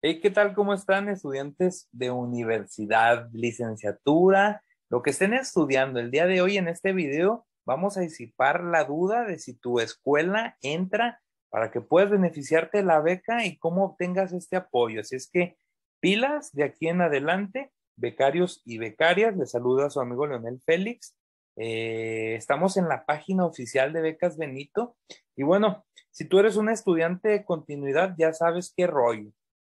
Hey, ¿qué tal? ¿Cómo están estudiantes de universidad, licenciatura? Lo que estén estudiando el día de hoy en este video, vamos a disipar la duda de si tu escuela entra para que puedas beneficiarte de la beca y cómo obtengas este apoyo. Así es que pilas de aquí en adelante, becarios y becarias, les saluda a su amigo Leonel Félix. Eh, estamos en la página oficial de Becas Benito. Y bueno, si tú eres un estudiante de continuidad, ya sabes qué rollo.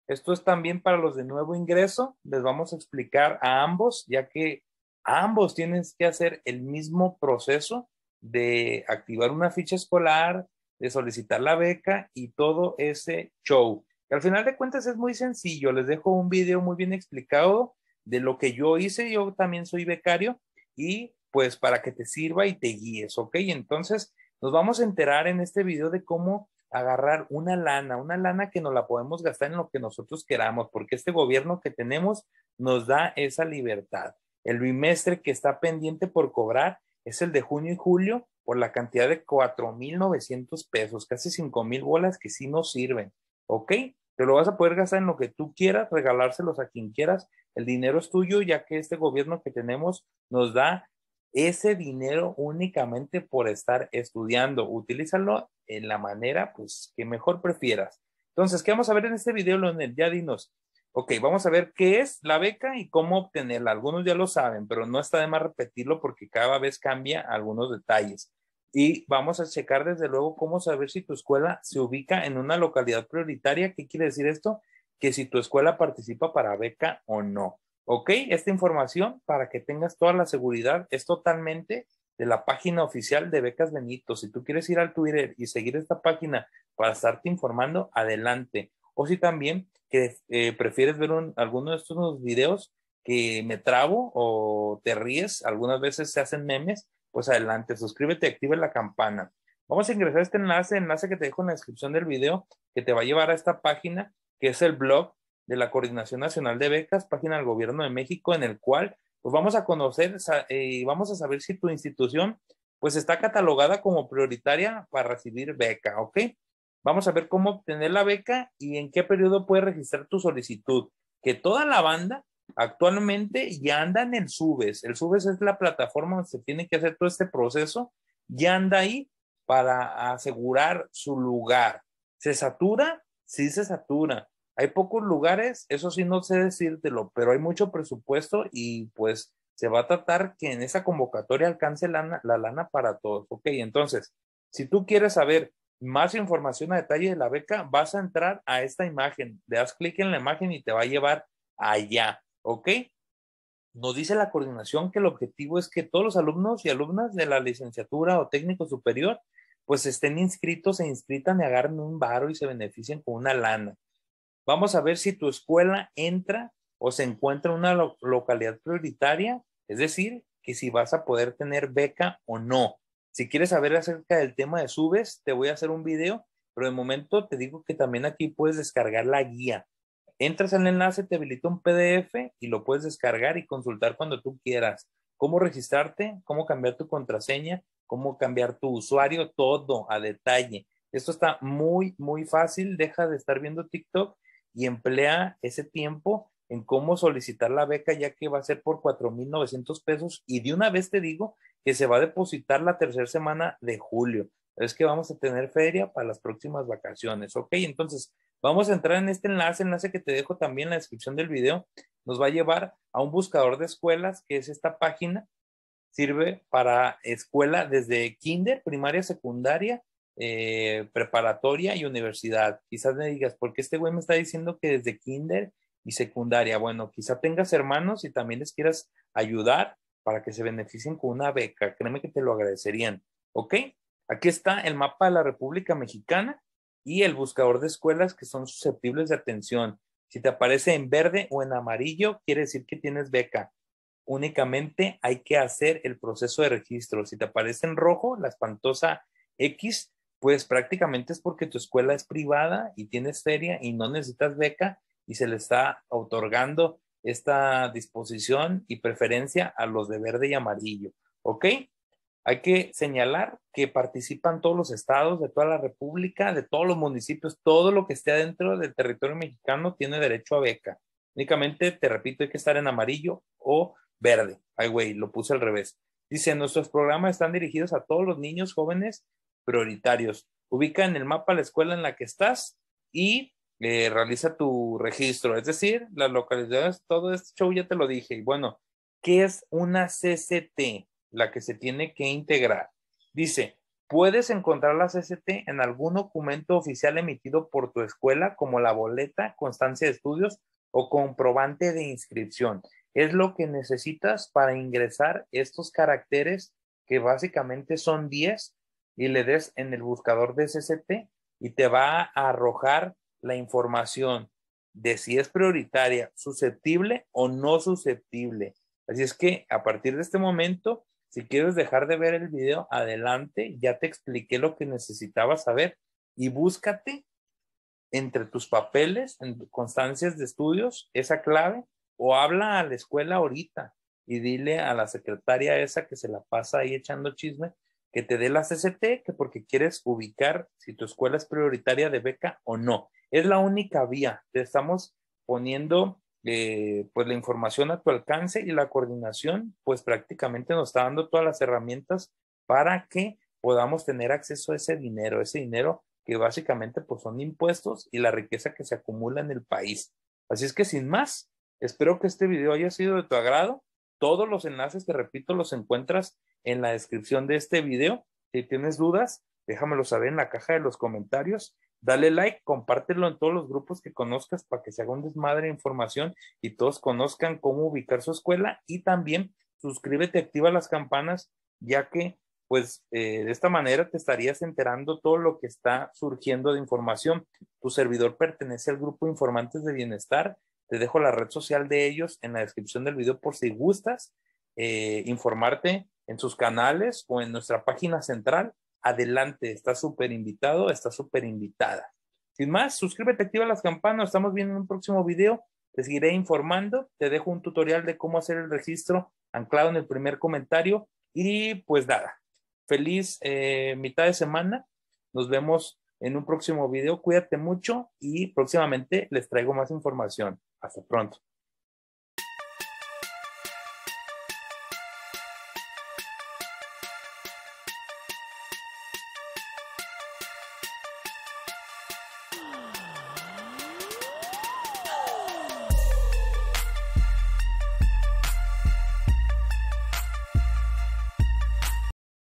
Esto es también para los de nuevo ingreso. Les vamos a explicar a ambos, ya que ambos tienen que hacer el mismo proceso de activar una ficha escolar, de solicitar la beca y todo ese show. al final de cuentas es muy sencillo. Les dejo un video muy bien explicado de lo que yo hice. Yo también soy becario y pues para que te sirva y te guíes, ¿ok? Entonces nos vamos a enterar en este video de cómo agarrar una lana, una lana que no la podemos gastar en lo que nosotros queramos, porque este gobierno que tenemos nos da esa libertad. El bimestre que está pendiente por cobrar es el de junio y julio por la cantidad de mil 4.900 pesos, casi cinco mil bolas que sí nos sirven, ¿ok? Te lo vas a poder gastar en lo que tú quieras, regalárselos a quien quieras. El dinero es tuyo, ya que este gobierno que tenemos nos da ese dinero únicamente por estar estudiando. Utilízalo en la manera pues, que mejor prefieras. Entonces, ¿qué vamos a ver en este video, Leonel? Ya dinos. Ok, vamos a ver qué es la beca y cómo obtenerla. Algunos ya lo saben, pero no está de más repetirlo porque cada vez cambia algunos detalles. Y vamos a checar desde luego cómo saber si tu escuela se ubica en una localidad prioritaria. ¿Qué quiere decir esto? Que si tu escuela participa para beca o no. ¿Ok? Esta información, para que tengas toda la seguridad, es totalmente de la página oficial de Becas Benito. Si tú quieres ir al Twitter y seguir esta página para estarte informando, adelante. O si también que eh, prefieres ver alguno de estos videos que me trabo o te ríes, algunas veces se hacen memes, pues adelante, suscríbete y activa la campana. Vamos a ingresar a este enlace, enlace que te dejo en la descripción del video, que te va a llevar a esta página, que es el blog de la Coordinación Nacional de Becas, página del Gobierno de México, en el cual pues vamos a conocer y eh, vamos a saber si tu institución pues está catalogada como prioritaria para recibir beca, ¿ok? Vamos a ver cómo obtener la beca y en qué periodo puedes registrar tu solicitud. Que toda la banda actualmente ya anda en el SUBES. El SUBES es la plataforma donde se tiene que hacer todo este proceso. Ya anda ahí para asegurar su lugar. ¿Se satura? Sí, se satura. Hay pocos lugares, eso sí no sé decírtelo, pero hay mucho presupuesto y pues se va a tratar que en esa convocatoria alcance la lana para todos. Ok, entonces, si tú quieres saber más información a detalle de la beca, vas a entrar a esta imagen, le das clic en la imagen y te va a llevar allá, ¿ok? Nos dice la coordinación que el objetivo es que todos los alumnos y alumnas de la licenciatura o técnico superior pues estén inscritos e inscritan y agarren un varo y se beneficien con una lana. Vamos a ver si tu escuela entra o se encuentra en una localidad prioritaria, es decir, que si vas a poder tener beca o no. Si quieres saber acerca del tema de subes, te voy a hacer un video, pero de momento te digo que también aquí puedes descargar la guía. Entras al enlace, te habilita un PDF y lo puedes descargar y consultar cuando tú quieras. Cómo registrarte, cómo cambiar tu contraseña, cómo cambiar tu usuario, todo a detalle. Esto está muy, muy fácil. Deja de estar viendo TikTok y emplea ese tiempo en cómo solicitar la beca, ya que va a ser por 4.900 pesos y de una vez te digo que se va a depositar la tercera semana de julio. Es que vamos a tener feria para las próximas vacaciones, ¿ok? Entonces, vamos a entrar en este enlace, enlace que te dejo también en la descripción del video, nos va a llevar a un buscador de escuelas, que es esta página, sirve para escuela desde kinder, primaria, secundaria eh, preparatoria y universidad. Quizás me digas, porque este güey me está diciendo que desde kinder y secundaria? Bueno, quizá tengas hermanos y también les quieras ayudar para que se beneficien con una beca. Créeme que te lo agradecerían. ¿Ok? Aquí está el mapa de la República Mexicana y el buscador de escuelas que son susceptibles de atención. Si te aparece en verde o en amarillo, quiere decir que tienes beca. Únicamente hay que hacer el proceso de registro. Si te aparece en rojo, la espantosa X, pues prácticamente es porque tu escuela es privada y tienes feria y no necesitas beca y se le está otorgando esta disposición y preferencia a los de verde y amarillo. ¿Ok? Hay que señalar que participan todos los estados de toda la República, de todos los municipios, todo lo que esté dentro del territorio mexicano tiene derecho a beca. Únicamente, te repito, hay que estar en amarillo o verde. Ay, güey, lo puse al revés. Dice, nuestros programas están dirigidos a todos los niños, jóvenes prioritarios. Ubica en el mapa la escuela en la que estás y eh, realiza tu registro, es decir, las localidades, todo este show ya te lo dije. Y bueno, ¿qué es una CCT? La que se tiene que integrar. Dice, puedes encontrar la CCT en algún documento oficial emitido por tu escuela, como la boleta, constancia de estudios o comprobante de inscripción. Es lo que necesitas para ingresar estos caracteres, que básicamente son 10, y le des en el buscador de SST y te va a arrojar la información de si es prioritaria, susceptible o no susceptible. Así es que a partir de este momento, si quieres dejar de ver el video, adelante, ya te expliqué lo que necesitabas saber y búscate entre tus papeles, en constancias de estudios, esa clave o habla a la escuela ahorita y dile a la secretaria esa que se la pasa ahí echando chisme que te dé la CCT, que porque quieres ubicar si tu escuela es prioritaria de beca o no. Es la única vía. Te estamos poniendo eh, pues la información a tu alcance y la coordinación pues prácticamente nos está dando todas las herramientas para que podamos tener acceso a ese dinero, ese dinero que básicamente pues son impuestos y la riqueza que se acumula en el país. Así es que sin más, espero que este video haya sido de tu agrado. Todos los enlaces, te repito, los encuentras en la descripción de este video. Si tienes dudas, déjamelo saber en la caja de los comentarios. Dale like, compártelo en todos los grupos que conozcas para que se haga un desmadre de información y todos conozcan cómo ubicar su escuela. Y también suscríbete, activa las campanas, ya que pues eh, de esta manera te estarías enterando todo lo que está surgiendo de información. Tu servidor pertenece al grupo Informantes de Bienestar. Te dejo la red social de ellos en la descripción del video por si gustas eh, informarte en sus canales o en nuestra página central. Adelante, está súper invitado, está súper invitada. Sin más, suscríbete, activa las campanas, estamos viendo en un próximo video, te seguiré informando, te dejo un tutorial de cómo hacer el registro anclado en el primer comentario y pues nada, feliz eh, mitad de semana, nos vemos en un próximo video, cuídate mucho y próximamente les traigo más información. Hasta pronto.